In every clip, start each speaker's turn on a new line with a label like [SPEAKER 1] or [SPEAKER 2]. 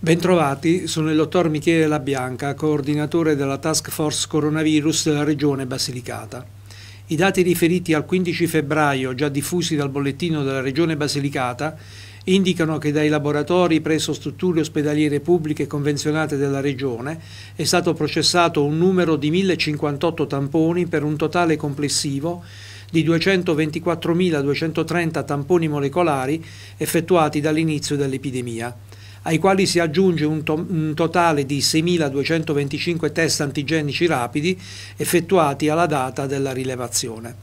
[SPEAKER 1] Bentrovati, sono il dottor Michele Labianca, coordinatore della Task Force Coronavirus della Regione Basilicata. I dati riferiti al 15 febbraio, già diffusi dal bollettino della Regione Basilicata, indicano che dai laboratori presso strutture ospedaliere pubbliche convenzionate della Regione è stato processato un numero di 1058 tamponi per un totale complessivo di 224.230 tamponi molecolari effettuati dall'inizio dell'epidemia ai quali si aggiunge un, to un totale di 6.225 test antigenici rapidi effettuati alla data della rilevazione.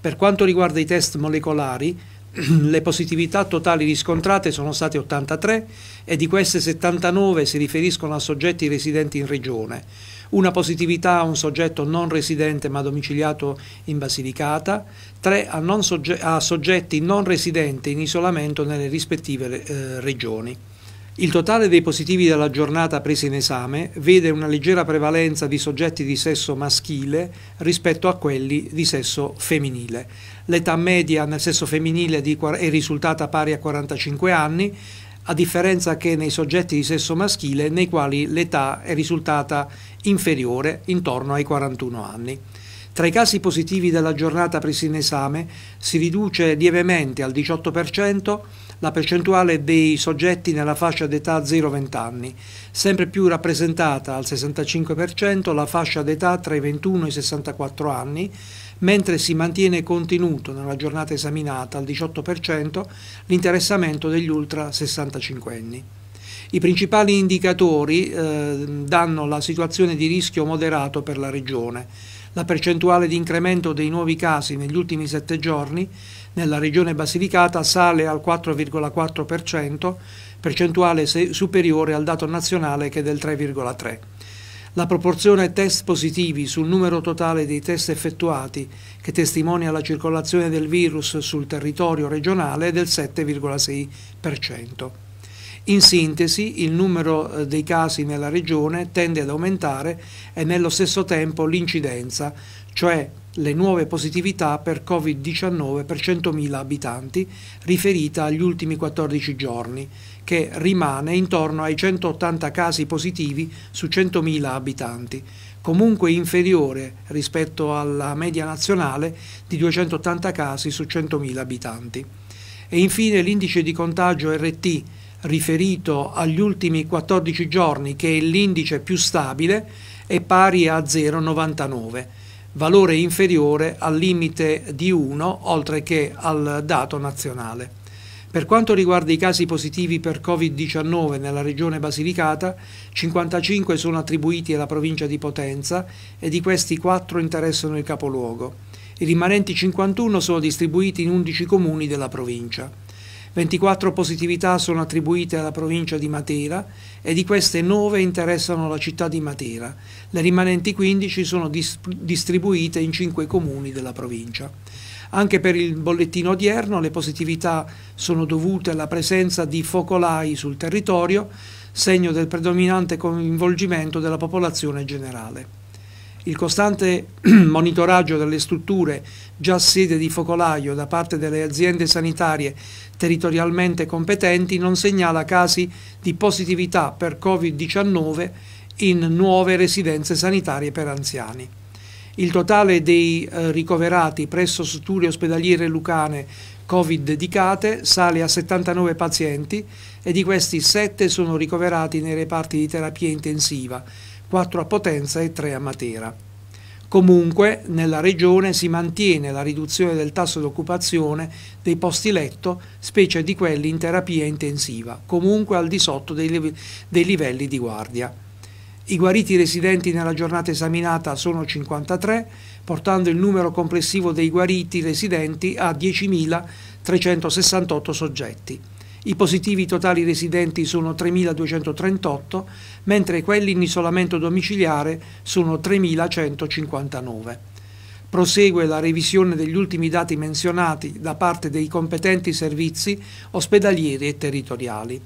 [SPEAKER 1] Per quanto riguarda i test molecolari, le positività totali riscontrate sono state 83 e di queste 79 si riferiscono a soggetti residenti in regione, una positività a un soggetto non residente ma domiciliato in Basilicata, tre a, sogge a soggetti non residenti in isolamento nelle rispettive eh, regioni. Il totale dei positivi della giornata presi in esame vede una leggera prevalenza di soggetti di sesso maschile rispetto a quelli di sesso femminile. L'età media nel sesso femminile è risultata pari a 45 anni, a differenza che nei soggetti di sesso maschile nei quali l'età è risultata inferiore intorno ai 41 anni. Tra i casi positivi della giornata presi in esame si riduce lievemente al 18% la percentuale dei soggetti nella fascia d'età 0-20 anni, sempre più rappresentata al 65% la fascia d'età tra i 21 e i 64 anni, mentre si mantiene contenuto nella giornata esaminata al 18% l'interessamento degli ultra 65 anni. I principali indicatori eh, danno la situazione di rischio moderato per la Regione, la percentuale di incremento dei nuovi casi negli ultimi sette giorni nella regione Basilicata sale al 4,4%, percentuale superiore al dato nazionale che è del 3,3%. La proporzione test positivi sul numero totale dei test effettuati, che testimonia la circolazione del virus sul territorio regionale, è del 7,6%. In sintesi, il numero eh, dei casi nella regione tende ad aumentare e nello stesso tempo l'incidenza, cioè le nuove positività per Covid-19 per 100.000 abitanti riferita agli ultimi 14 giorni, che rimane intorno ai 180 casi positivi su 100.000 abitanti, comunque inferiore rispetto alla media nazionale di 280 casi su 100.000 abitanti. E infine l'indice di contagio RT riferito agli ultimi 14 giorni che è l'indice più stabile è pari a 0,99, valore inferiore al limite di 1 oltre che al dato nazionale. Per quanto riguarda i casi positivi per Covid-19 nella regione Basilicata, 55 sono attribuiti alla provincia di Potenza e di questi 4 interessano il capoluogo. I rimanenti 51 sono distribuiti in 11 comuni della provincia. 24 positività sono attribuite alla provincia di Matera e di queste 9 interessano la città di Matera. Le rimanenti 15 sono dis distribuite in 5 comuni della provincia. Anche per il bollettino odierno le positività sono dovute alla presenza di focolai sul territorio, segno del predominante coinvolgimento della popolazione generale il costante monitoraggio delle strutture già sede di focolaio da parte delle aziende sanitarie territorialmente competenti non segnala casi di positività per Covid-19 in nuove residenze sanitarie per anziani. Il totale dei eh, ricoverati presso strutture ospedaliere lucane Covid dedicate sale a 79 pazienti e di questi 7 sono ricoverati nei reparti di terapia intensiva, 4 a Potenza e 3 a Matera. Comunque nella regione si mantiene la riduzione del tasso di occupazione dei posti letto, specie di quelli in terapia intensiva, comunque al di sotto dei, dei livelli di guardia. I guariti residenti nella giornata esaminata sono 53, portando il numero complessivo dei guariti residenti a 10.368 soggetti. I positivi totali residenti sono 3.238, mentre quelli in isolamento domiciliare sono 3.159. Prosegue la revisione degli ultimi dati menzionati da parte dei competenti servizi ospedalieri e territoriali.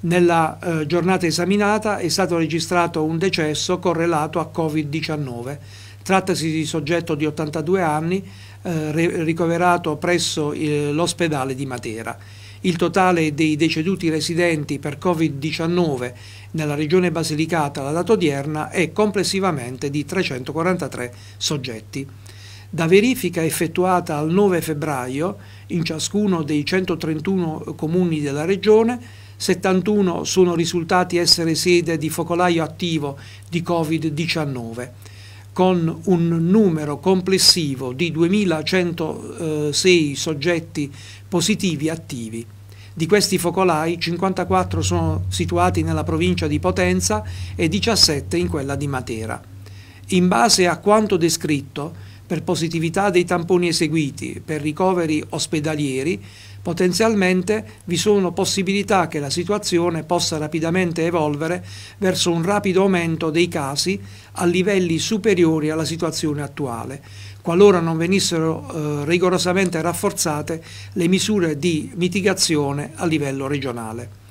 [SPEAKER 1] Nella eh, giornata esaminata è stato registrato un decesso correlato a Covid-19. Trattasi di soggetto di 82 anni eh, ricoverato presso eh, l'ospedale di Matera. Il totale dei deceduti residenti per Covid-19 nella regione Basilicata alla data odierna è complessivamente di 343 soggetti. Da verifica effettuata al 9 febbraio in ciascuno dei 131 comuni della regione, 71 sono risultati essere sede di focolaio attivo di Covid-19 con un numero complessivo di 2.106 soggetti positivi attivi. Di questi focolai 54 sono situati nella provincia di Potenza e 17 in quella di Matera. In base a quanto descritto, per positività dei tamponi eseguiti, per ricoveri ospedalieri, potenzialmente vi sono possibilità che la situazione possa rapidamente evolvere verso un rapido aumento dei casi a livelli superiori alla situazione attuale, qualora non venissero eh, rigorosamente rafforzate le misure di mitigazione a livello regionale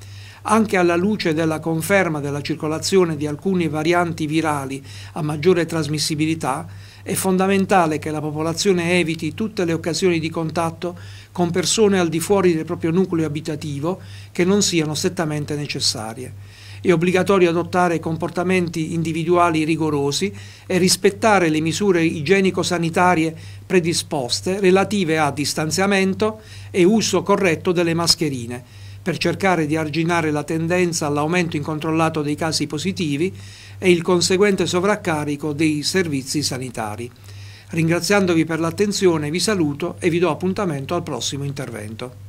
[SPEAKER 1] anche alla luce della conferma della circolazione di alcune varianti virali a maggiore trasmissibilità, è fondamentale che la popolazione eviti tutte le occasioni di contatto con persone al di fuori del proprio nucleo abitativo che non siano strettamente necessarie. È obbligatorio adottare comportamenti individuali rigorosi e rispettare le misure igienico-sanitarie predisposte relative a distanziamento e uso corretto delle mascherine per cercare di arginare la tendenza all'aumento incontrollato dei casi positivi e il conseguente sovraccarico dei servizi sanitari. Ringraziandovi per l'attenzione vi saluto e vi do appuntamento al prossimo intervento.